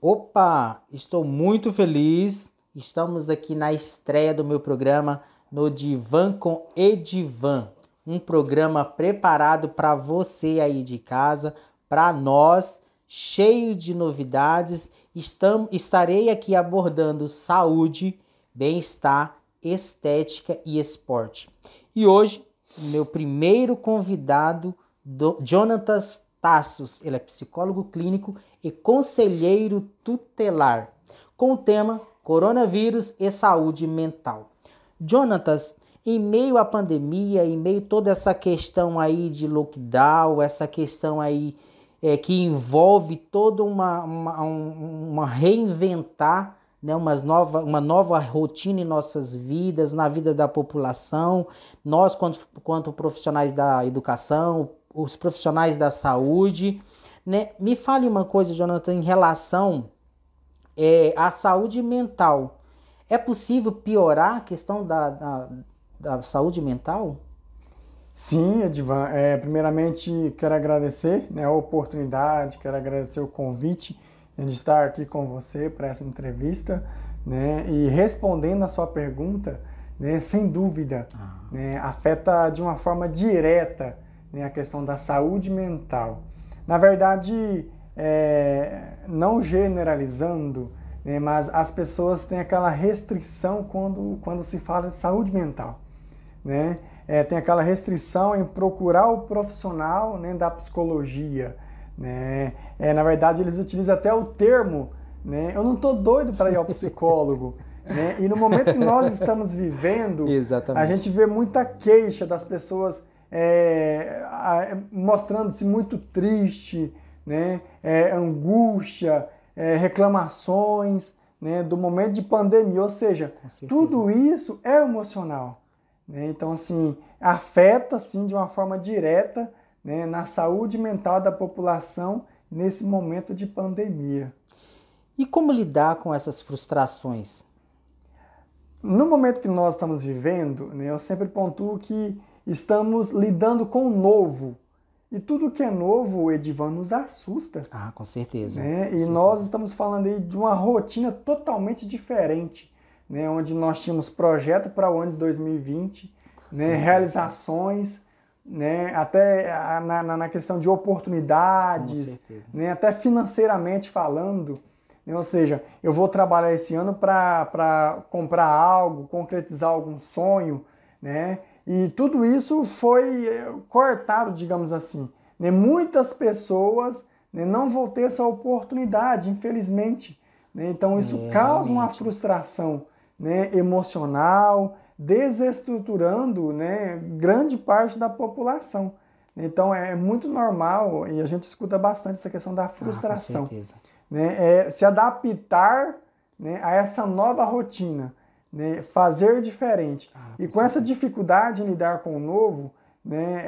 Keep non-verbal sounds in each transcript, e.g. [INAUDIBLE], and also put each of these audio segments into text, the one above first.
Opa, estou muito feliz Estamos aqui na estreia do meu programa no Divan com Edivan, um programa preparado para você aí de casa, para nós, cheio de novidades. Estamos, estarei aqui abordando saúde, bem-estar, estética e esporte. E hoje, meu primeiro convidado, do, Jonatas Tassos, ele é psicólogo clínico e conselheiro tutelar, com o tema coronavírus e saúde mental. Jonatas, em meio à pandemia, em meio a toda essa questão aí de lockdown, essa questão aí é, que envolve toda uma, uma, uma reinventar, né, umas nova, uma nova rotina em nossas vidas, na vida da população, nós, quanto, quanto profissionais da educação, os profissionais da saúde. Né? Me fale uma coisa, Jonathan, em relação é, a saúde mental. É possível piorar a questão da, da, da saúde mental? Sim, Edivan. É, primeiramente, quero agradecer né, a oportunidade, quero agradecer o convite de estar aqui com você para essa entrevista. Né, e respondendo a sua pergunta, né, sem dúvida, ah. né, afeta de uma forma direta né, a questão da saúde mental. Na verdade, é, não generalizando, né, mas as pessoas têm aquela restrição quando, quando se fala de saúde mental. Né? É, tem aquela restrição em procurar o profissional né, da psicologia. Né? É, na verdade, eles utilizam até o termo, né? eu não estou doido para ir ao psicólogo. [LAUGHS] né? E no momento que nós estamos vivendo, Exatamente. a gente vê muita queixa das pessoas é, mostrando-se muito triste, né, é, angústia, é, reclamações né, do momento de pandemia, ou seja, tudo isso é emocional. Né? Então, assim, afeta assim, de uma forma direta né, na saúde mental da população nesse momento de pandemia. E como lidar com essas frustrações? No momento que nós estamos vivendo, né, eu sempre pontuo que estamos lidando com o novo, e tudo que é novo, Edivan, nos assusta. Ah, com certeza. Né? Com e certeza. nós estamos falando aí de uma rotina totalmente diferente, né? onde nós tínhamos projeto para o ano de 2020, né? realizações, né? até na, na, questão de oportunidades, né? até financeiramente falando. Né? Ou seja, eu vou trabalhar esse ano para comprar algo, concretizar algum sonho, né? E tudo isso foi eh, cortado, digamos assim. Né? Muitas pessoas né, não vão ter essa oportunidade, infelizmente. Né? Então isso é, causa realmente. uma frustração né, emocional, desestruturando né, grande parte da população. Né? Então é muito normal, e a gente escuta bastante essa questão da ah, frustração. Ah, né? É se adaptar né, a essa nova rotina né, fazer diferente. Ah, e com essa dificuldade em lidar com o novo, né,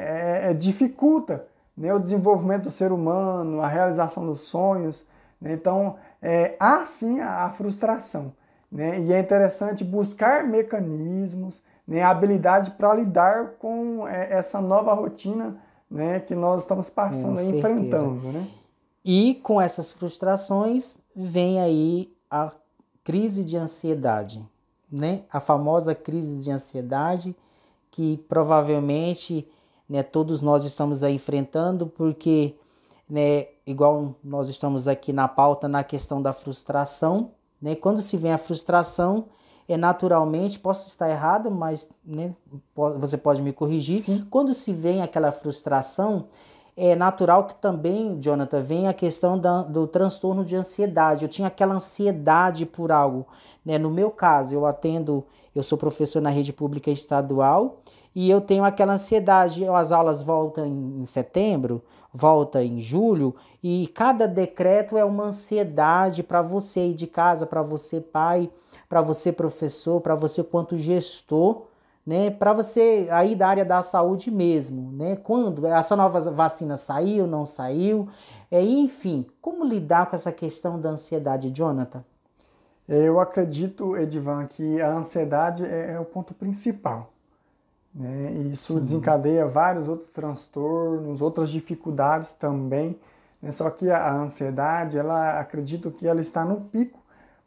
é, é, dificulta né, o desenvolvimento do ser humano, a realização dos sonhos. Né. Então, é, há sim a, a frustração. Né. E é interessante buscar mecanismos, né, habilidade para lidar com é, essa nova rotina que nós estamos passando, e enfrentando. E com essas frustrações vem aí a crise de ansiedade, né? A famosa crise de ansiedade que provavelmente né, todos nós estamos enfrentando, porque, né, igual nós estamos aqui na pauta na questão da frustração, né, quando se vem a frustração, é naturalmente, posso estar errado, mas né, você pode me corrigir, Sim. quando se vem aquela frustração, é natural que também, Jonathan, vem a questão da, do transtorno de ansiedade. Eu tinha aquela ansiedade por algo. Né? No meu caso, eu atendo, eu sou professor na rede pública estadual e eu tenho aquela ansiedade, as aulas voltam em setembro, volta em julho, e cada decreto é uma ansiedade para você ir de casa, para você pai, para você professor, para você quanto gestor, né? Para você aí da área da saúde mesmo, né? Quando essa nova vacina saiu, não saiu, é, enfim, como lidar com essa questão da ansiedade, Jonathan? Eu acredito, Edivan, que a ansiedade é, é, o ponto principal. Né? E isso Sim. desencadeia vários outros transtornos, outras dificuldades também. Né? Só que a ansiedade, ela acredito que ela está no pico,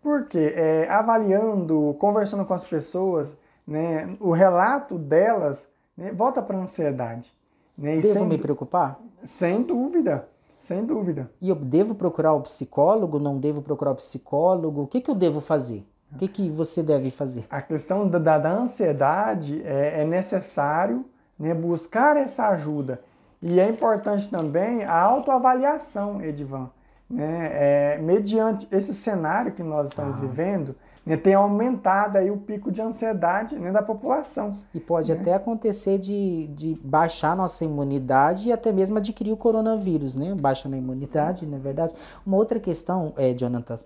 porque é, avaliando, conversando com as pessoas, né, o relato delas né, volta para a ansiedade. Né? E Devo sem, me preocupar? Sem dúvida. Sem dúvida. E eu devo procurar o psicólogo? Não devo procurar o psicólogo? O que, que eu devo fazer? O que, que você deve fazer? A questão da, da, ansiedade é, é necessário né, buscar essa ajuda. E é importante também a autoavaliação, Edivan. Né? É, mediante esse cenário que nós estamos ah. vivendo, né, tem aumentado aí o pico de ansiedade né, da população. E pode né? até acontecer de, de baixar nossa imunidade e até mesmo adquirir o coronavírus, né? Baixa na imunidade, na é verdade. Uma outra questão, é, Jonathan,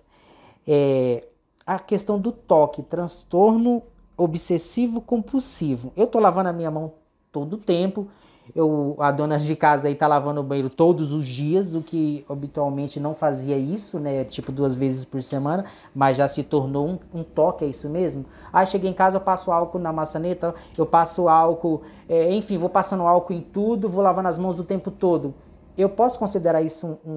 é a questão do toque, transtorno obsessivo compulsivo. Eu tô lavando a minha mão todo o tempo, eu, a dona de casa aí tá lavando o banheiro todos os dias, o que habitualmente não fazia isso, né? Tipo duas vezes por semana, mas já se tornou um, um toque, é isso mesmo? Ah, cheguei em casa, eu passo álcool na maçaneta, eu passo álcool, é, enfim, vou passando álcool em tudo, vou lavando as mãos o tempo todo. Eu posso considerar isso um, um,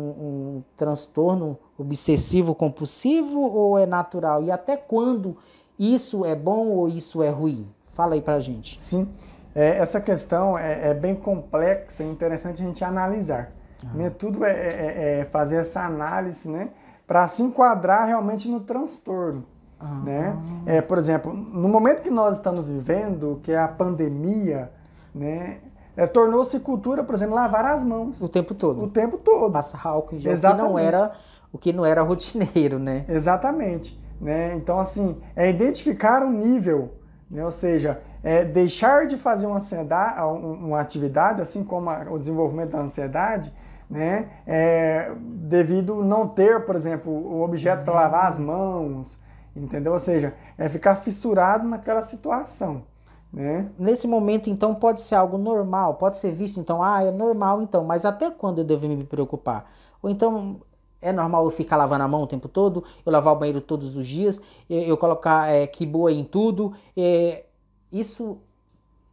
um transtorno obsessivo compulsivo ou é natural? E até quando isso é bom ou isso é ruim? Fala aí pra gente. Sim. É, essa questão é, é, bem complexa, e interessante a gente analisar. Ah. Né? Tudo é é, é, é, fazer essa análise, né? Para se enquadrar realmente no transtorno. Ah. Né? É, por exemplo, no momento que nós estamos vivendo, que é a pandemia, né? É, tornou-se cultura, por exemplo, lavar as mãos. O tempo todo. O tempo todo. Passar álcool em gel, Exatamente. o que não era, o que não era rotineiro, né? Exatamente. Né? Então, assim, é identificar o nível, né? ou seja, é, deixar de fazer uma, ansiedade, uma atividade, assim como a, o desenvolvimento da ansiedade, né, é, devido não ter, por exemplo, o objeto para lavar as mãos, entendeu? Ou seja, é ficar fissurado naquela situação. Né? Nesse momento, então, pode ser algo normal, pode ser visto, então, ah, é normal, então, mas até quando eu devo me preocupar? Ou então, é normal eu ficar lavando a mão o tempo todo, eu lavar o banheiro todos os dias, eu, eu colocar é, que boa em tudo, é, isso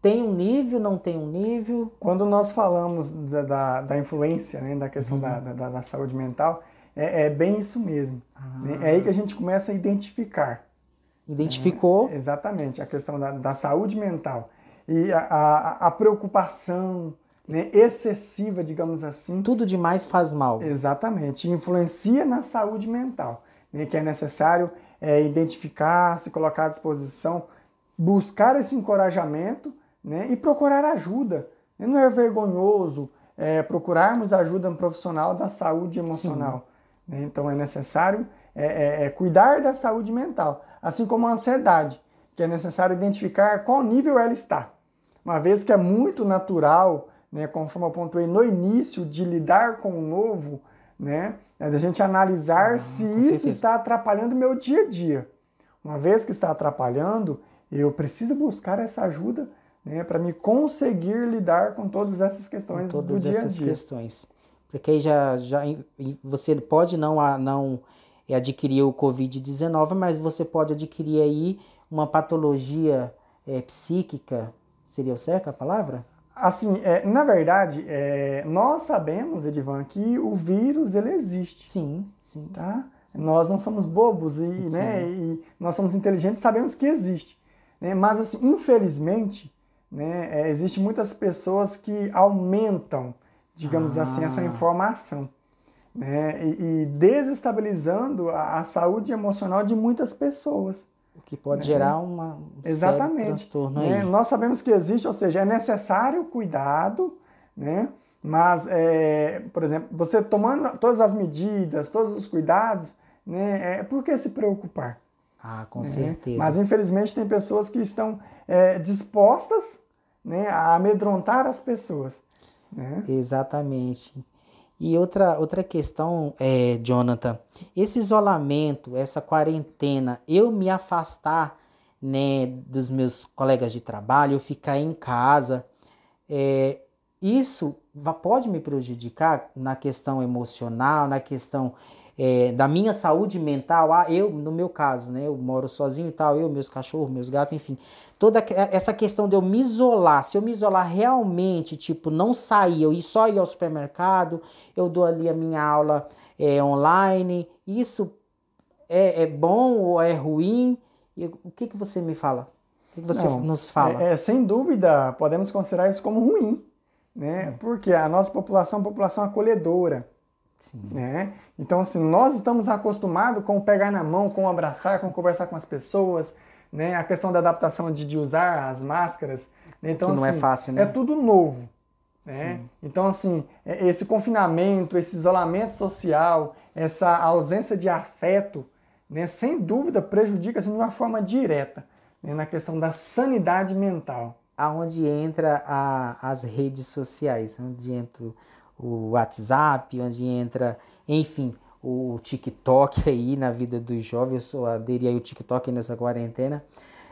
tem um nível, não tem um nível? Quando nós falamos da, da, da influência, né, da questão uhum. da, da, da, saúde mental, é, é bem isso mesmo. Ah. Né? É aí que a gente começa a identificar. Identificou? É, exatamente, a questão da, da saúde mental. E a, a, a preocupação né, excessiva, digamos assim. Tudo demais faz mal. Exatamente, influencia na saúde mental, né, que é necessário é, identificar, se colocar à disposição buscar esse encorajamento né, e procurar ajuda. Não é vergonhoso é, procurarmos ajuda um profissional da saúde emocional. Né? Então é necessário é, é, é, cuidar da saúde mental, assim como a ansiedade, que é necessário identificar qual nível ela está. Uma vez que é muito natural, né, conforme eu pontuei no início, de lidar com o novo, né, é da gente analisar ah, se isso certeza. está atrapalhando o meu dia a dia. Uma vez que está atrapalhando, eu preciso buscar essa ajuda né, para me conseguir lidar com todas essas questões com todas do dia a dia. essas questões. Porque aí já, já você pode não, não adquirir o Covid-19, mas você pode adquirir aí uma patologia é, psíquica, seria certa a palavra? Assim, é, na verdade, é, nós sabemos, Edivan, que o vírus ele existe. Sim, sim. Tá? Nós não somos bobos e, né, e nós somos inteligentes, sabemos que existe. Né? Mas, assim, infelizmente, né, é, existem muitas pessoas que aumentam, digamos ah. assim, essa informação. Né? E, e desestabilizando a, a, saúde emocional de muitas pessoas. O que pode né? gerar uma, um Exatamente. transtorno. Exatamente. Né? Nós sabemos que existe, ou seja, é necessário cuidado, né? mas, é, por exemplo, você tomando todas as medidas, todos os cuidados, né, é, por que se preocupar? Ah, com né? certeza. Mas infelizmente tem pessoas que estão é, dispostas né, a amedrontar as pessoas. Né? Exatamente. E outra, outra questão, é, Jonathan, esse isolamento, essa quarentena, eu me afastar né, dos meus colegas de trabalho, eu ficar em casa, é, isso pode me prejudicar na questão emocional, na questão é, da minha saúde mental, ah, eu, no meu caso, né, eu moro sozinho e tal, eu, meus cachorros, meus gatos, enfim, toda é, essa questão de eu me isolar, se eu me isolar realmente, tipo, não sair, eu ir só ir ao supermercado, eu dou ali a minha aula é, online, isso é, é bom ou é ruim? o que, que você me fala? O que, que você não, nos fala? É, é sem dúvida, podemos considerar isso como ruim, né? Hum. Porque a nossa população é uma população acolhedora, Sim. Né? Então, assim, nós estamos acostumados com pegar na mão, com abraçar, com conversar com as pessoas, né? A questão da adaptação de, de usar as máscaras. Né? Então, que não é assim, é fácil, né? É tudo novo. Né? Então, assim, é, esse confinamento, esse isolamento social, essa ausência de afeto, né, sem dúvida prejudica assim, de uma forma direta né, na questão da sanidade mental. Aonde entra a, as redes sociais, onde né? entra o WhatsApp, onde entra, enfim, o TikTok [LAUGHS] aí na vida dos jovens, eu aderi aí o TikTok nessa quarentena.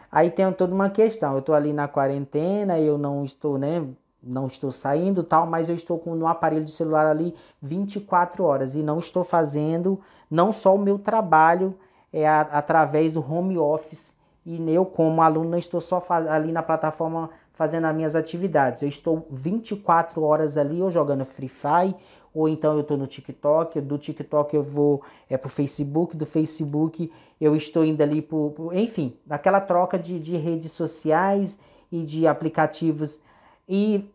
Aí tem toda uma questão, eu tô ali na quarentena, eu não estou, né, não estou saindo tal, mas eu estou com no aparelho de celular ali 24 horas e não estou fazendo não só o meu trabalho é a, através do home office e eu como aluno não estou só ali na plataforma fazendo as minhas atividades. Eu estou 24 horas ali, ou jogando Free Fire, ou então eu estou no TikTok, do TikTok eu vou é, para o Facebook, do Facebook eu estou indo ali para. Enfim, aquela troca de, de redes sociais e de aplicativos. E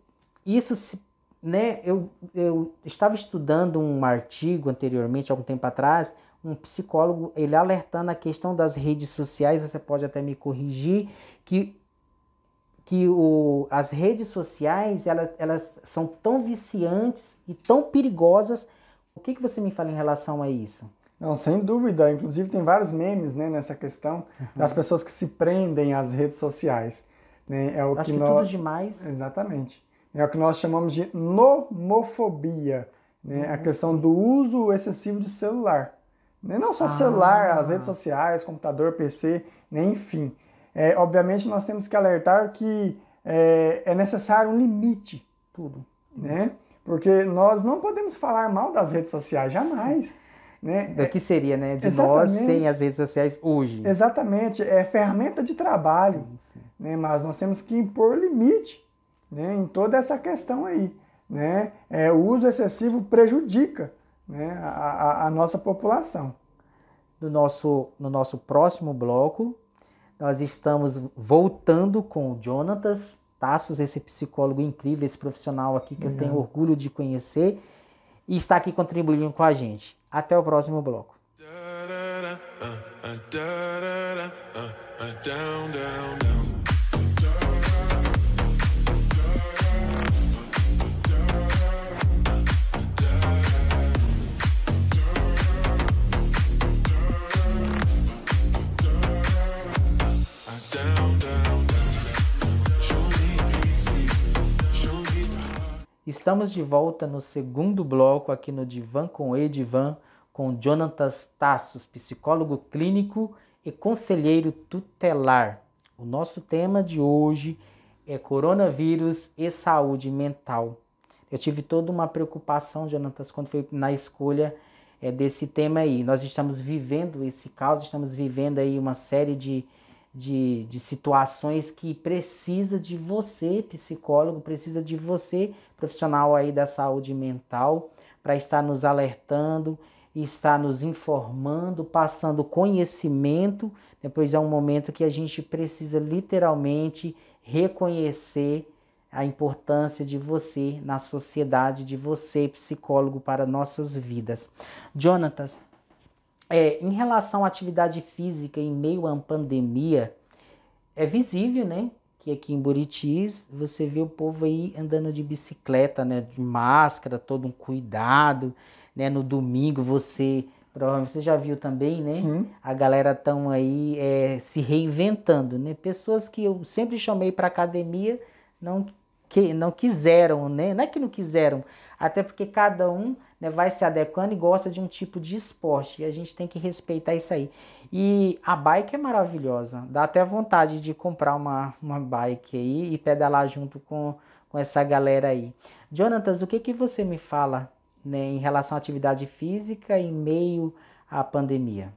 isso se né, eu, eu estava estudando um artigo anteriormente, algum tempo atrás, um psicólogo ele alertando a questão das redes sociais, você pode até me corrigir, que que o, as redes sociais elas, elas são tão viciantes e tão perigosas. O que, que você me fala em relação a isso? Não, sem dúvida. Inclusive tem vários memes né, nessa questão uhum. das pessoas que se prendem às redes sociais. Né? É o Acho que, que nós... tudo demais. Exatamente. É o que nós chamamos de nomofobia, né? Uhum. a questão do uso excessivo de celular. Né? Não só ah. celular, as redes sociais, computador, PC, né? enfim. É, obviamente, nós temos que alertar que é, é necessário um limite, tudo, né? Porque nós não podemos falar mal das redes sociais, jamais. Né? Do que seria, né? De Exatamente. nós sem as redes sociais hoje. Exatamente, é ferramenta de trabalho, sim. Né? mas nós temos que impor limite né? em toda essa questão aí. Né? É, o uso excessivo prejudica né? a, a, a nossa população. No nosso, no nosso próximo bloco, nós estamos voltando com o Jonatas Tassos, esse psicólogo incrível, esse profissional aqui que uhum. eu tenho orgulho de conhecer e está aqui contribuindo com a gente. Até o próximo bloco. Uh, uh, uh, down, down, down. Estamos de volta no segundo bloco aqui no Divan com Edivan, com Jonathan Tassos, psicólogo clínico e conselheiro tutelar. O nosso tema de hoje é coronavírus e saúde mental. Eu tive toda uma preocupação, Jonathan, quando foi na escolha é, desse tema aí. Nós estamos vivendo esse caos, estamos vivendo aí uma série de, de, de situações que precisa de você, psicólogo, precisa de você, profissional aí da saúde mental, para estar nos alertando, estar nos informando, passando conhecimento. Depois é um momento que a gente precisa literalmente reconhecer a importância de você na sociedade, de você, psicólogo, para nossas vidas. Jonatas, é, em relação à atividade física em meio à pandemia, é visível, né? Que aqui em Buritis você vê o povo aí andando de bicicleta, né? De máscara, todo um cuidado, né? No domingo você provavelmente você já viu também, né? Sim. A galera tão aí é, se reinventando, né? Pessoas que eu sempre chamei para academia não que não quiseram, né? Não é que não quiseram, até porque cada um né, vai se adequando e gosta de um tipo de esporte. E a gente tem que respeitar isso aí. E a bike é maravilhosa. Dá até vontade de comprar uma, uma bike aí e pedalar junto com, com essa galera aí. Jonatas, o que, que você me fala né, em relação à atividade física em meio à pandemia?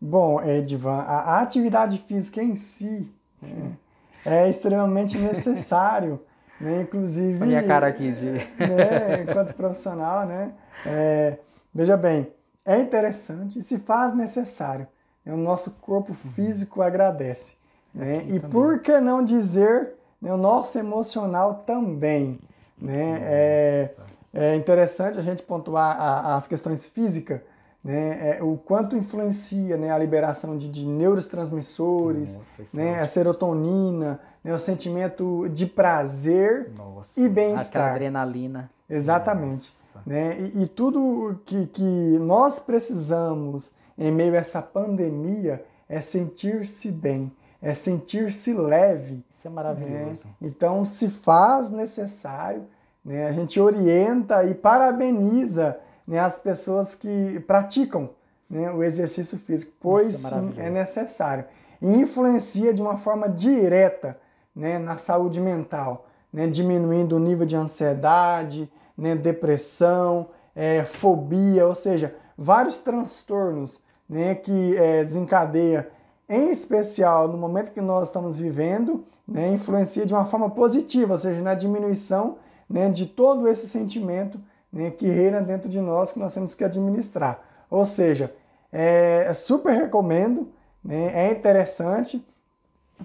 Bom, Edvan, a, a atividade física em si né, é extremamente necessário né? Inclusive. A minha cara aqui de. Né? Enquanto profissional, né? É, veja bem, é interessante e se faz necessário. Né? O nosso corpo uhum. físico agradece. Né? e também. por que não dizer né, o nosso emocional também? Né? É, é, interessante a gente pontuar a, as questões físicas, né, é, o quanto influencia né, a liberação de, de neurotransmissores, Nossa, né, a serotonina, né, o sentimento de prazer Nossa, e bem-estar. a adrenalina. Exatamente. Né, e, e, tudo que, que nós precisamos em meio a essa pandemia é sentir-se bem, é sentir-se leve. Isso é maravilhoso. Né? Então se faz necessário, né, a gente orienta e parabeniza né, as pessoas que praticam né, o exercício físico, é pois sim, é necessário. E influencia de uma forma direta né, na saúde mental, né, diminuindo o nível de ansiedade, né, depressão, é, fobia, ou seja, vários transtornos né, que é, desencadeia, em especial no momento que nós estamos vivendo, né, influencia de uma forma positiva, ou seja, na diminuição né, de todo esse sentimento né, que reina dentro de nós que nós temos que administrar. Ou seja, é, é super recomendo, né, é interessante.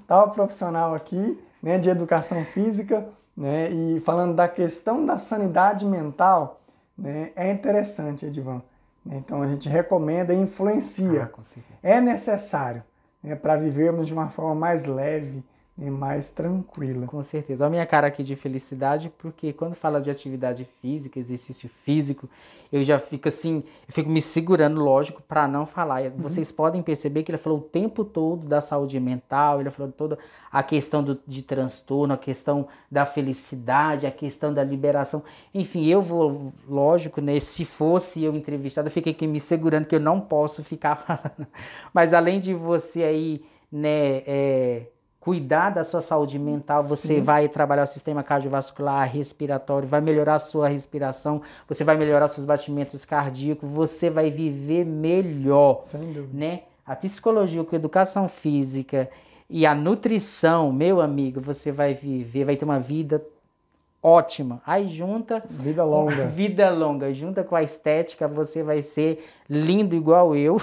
Tal tá profissional aqui né, de educação física né, e falando da questão da sanidade mental, né, é interessante, Edivan. Né, então a gente recomenda e influencia. Ah, é necessário né, para vivermos de uma forma mais leve, e mais tranquila. Com certeza. Olha a minha cara aqui de felicidade, porque quando fala de atividade física, exercício físico, eu já fico assim, eu fico me segurando, lógico, para não falar. Uhum. Vocês podem perceber que ele falou o tempo todo da saúde mental, ele falou toda a questão do, de transtorno, a questão da felicidade, a questão da liberação. Enfim, eu vou, lógico, né, se fosse eu entrevistado, eu fiquei aqui me segurando que eu não posso ficar [LAUGHS] falando. Mas além de você aí, né, é, cuidar da sua saúde mental, você Sim. vai trabalhar o sistema cardiovascular, respiratório, vai melhorar a sua respiração, você vai melhorar seus batimentos cardíacos, você vai viver melhor, Sem dúvida. né? A psicologia com a educação física e a nutrição, meu amigo, você vai viver, vai ter uma vida ótima. Aí junta. Vida longa. [LAUGHS] Vida longa. Junta com a estética, você vai ser lindo igual eu.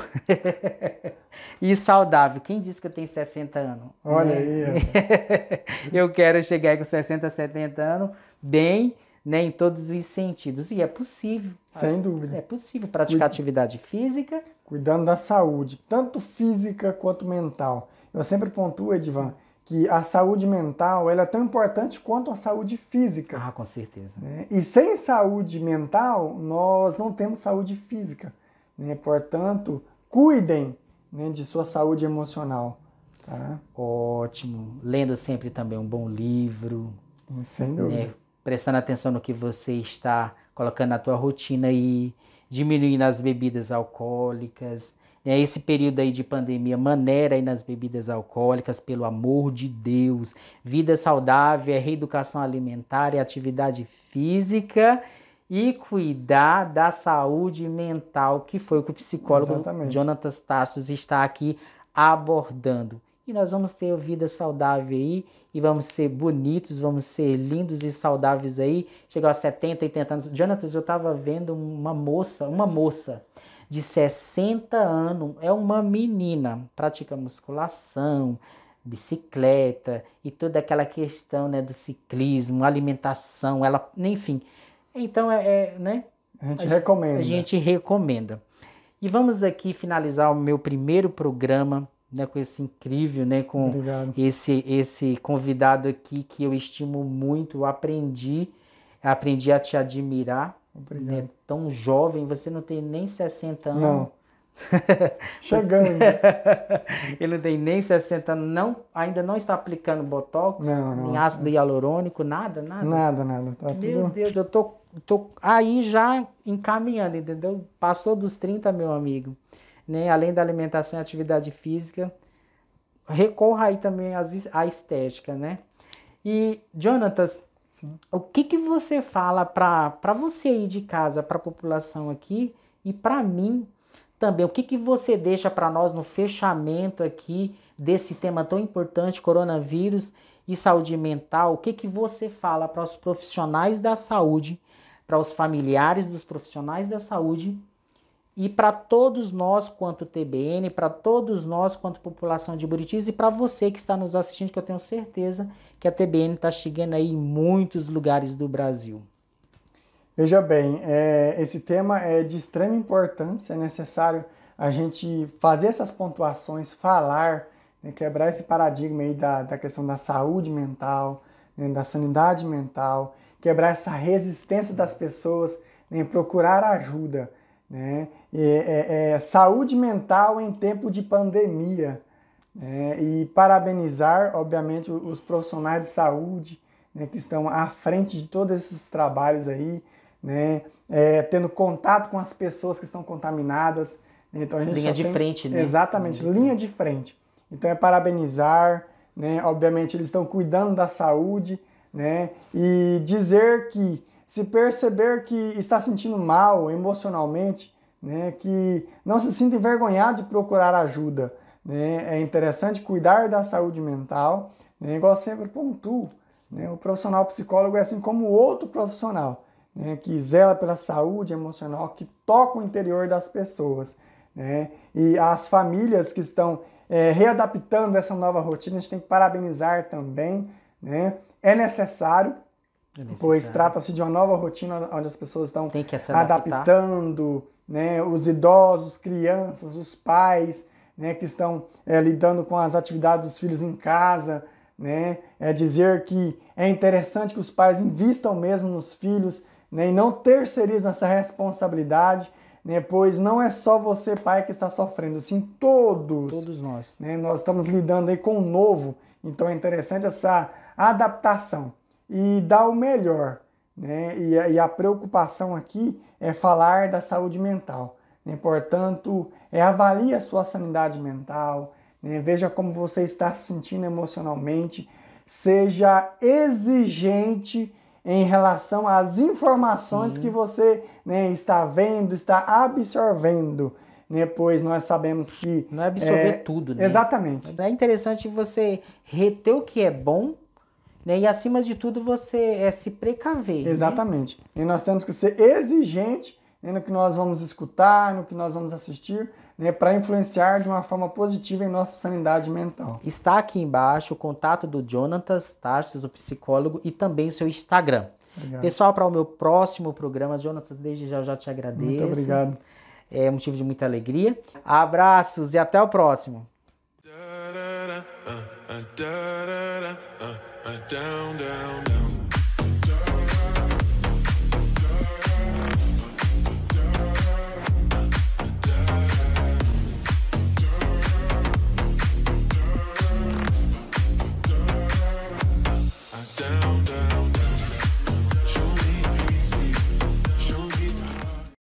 [LAUGHS] e saudável. Quem disse que eu tenho 60 anos? Olha né? aí. [LAUGHS] eu quero chegar com 60, 70 anos, bem, né, em todos os sentidos. E é possível. Sem dúvida. É possível praticar Cuid... atividade física. Cuidando da saúde, tanto física quanto mental. Eu sempre pontuo, Edvan que a saúde mental ela é tão importante quanto a saúde física. Ah, com certeza. Né? E sem saúde mental, nós não temos saúde física. Né? Portanto, cuidem né, de sua saúde emocional. Tá? Ótimo. Lendo sempre também um bom livro. É, sem dúvida. Né? Prestando atenção no que você está colocando na tua rotina e diminuindo as bebidas alcoólicas, né, esse período aí de pandemia, maneira aí nas bebidas alcoólicas, pelo amor de Deus. Vida saudável, é reeducação alimentar e é atividade física e cuidar da saúde mental, que foi o que o psicólogo Exatamente. Jonathan Tassos está aqui abordando. E nós vamos ter vida saudável aí, e vamos ser bonitos, vamos ser lindos e saudáveis aí. Chegou aos 70, 80 anos. Jonathan, eu estava vendo uma moça, uma moça, de 60 anos, é uma menina, pratica musculação, bicicleta e toda aquela questão né, do ciclismo, alimentação, ela, enfim. Então é, é né? A gente a, recomenda. A gente recomenda. E vamos aqui finalizar o meu primeiro programa né, com esse incrível, né, com esse esse convidado aqui que eu estimo muito, eu aprendi, aprendi a te admirar Obrigado. Né? Tão jovem, você não tem nem 60 anos. Não. [LAUGHS] Chegando. Né? [LAUGHS] Ele não tem nem 60 anos, não, ainda não está aplicando botox, não, não, nem ácido hialurônico, nada, nada. Nada, nada. Tá Meu tudo... Deus, eu tô, tô aí já encaminhando, entendeu? Passou dos 30, meu amigo. Né? Além da alimentação e atividade física, recorra aí também às, à estética, né? E, Jonatas, Sim. O que, que você fala para você aí de casa, para a população aqui e para mim também? O que, que você deixa para nós no fechamento aqui desse tema tão importante, coronavírus e saúde mental? O que, que você fala para os profissionais da saúde, para os familiares dos profissionais da saúde e para todos nós, quanto TBN, para todos nós, quanto população de Buritis, e para você que está nos assistindo, que eu tenho certeza que a TBN está chegando aí em muitos lugares do Brasil. Veja bem, é, esse tema é de extrema importância, é necessário a gente fazer essas pontuações, falar, né, quebrar esse paradigma aí da, da questão da saúde mental, né, da sanidade mental, quebrar essa resistência Sim. das pessoas em né, procurar ajuda. Né? É, é, é, saúde mental em tempo de pandemia. Né? E parabenizar, obviamente, os profissionais de saúde né, que estão à frente de todos esses trabalhos aí, né? É, tendo contato com as pessoas que estão contaminadas. Né? Então, a gente linha de tem... frente, né? Exatamente, linha de, linha de frente. Então é parabenizar, né? Obviamente eles estão cuidando da saúde, né? E dizer que se perceber que está sentindo mal emocionalmente, né, que não se sinta envergonhado de procurar ajuda. Né? É interessante cuidar da saúde mental, né? igual sempre pontuo. Né? O profissional psicólogo é assim como outro profissional, né? que zela pela saúde emocional, que toca o interior das pessoas. Né? E as famílias que estão é, readaptando essa nova rotina, a gente tem que parabenizar também. Né? É necessário, Pois é trata-se de uma nova rotina onde as pessoas estão adaptando, né, os idosos, crianças, os pais, né, que estão é, lidando com as atividades dos filhos em casa, né, é dizer que é interessante que os pais invistam mesmo nos filhos, né, e não terceirizem essa responsabilidade, né, pois não é só você pai que está sofrendo, sim todos. Todos nós. Né, nós estamos lidando aí com o novo, então é interessante essa adaptação e dar o melhor. Né? E, e a preocupação aqui é falar da saúde mental. Né? Portanto, é avalie a sua sanidade mental, né? veja como você está se sentindo emocionalmente, seja exigente em relação às informações que você né, está vendo, está absorvendo. Né, pois nós sabemos que. Não é absorver é, tudo, né? Exatamente. É interessante você reter o que é bom né? E acima de tudo, você é se precaver. Né? Exatamente. Né? E nós temos que ser exigente né, no que nós vamos escutar, no que nós vamos assistir, né, para influenciar de uma forma positiva em nossa sanidade mental. Está aqui embaixo o contato do Jonatas Tarsis, o psicólogo, e também o seu Instagram. Obrigado. Pessoal, para o meu próximo programa, Jonatas, desde já eu já te agradeço. Muito obrigado. É motivo de muita alegria. Abraços e até o próximo. Uh, uh, Uh, down, down. down.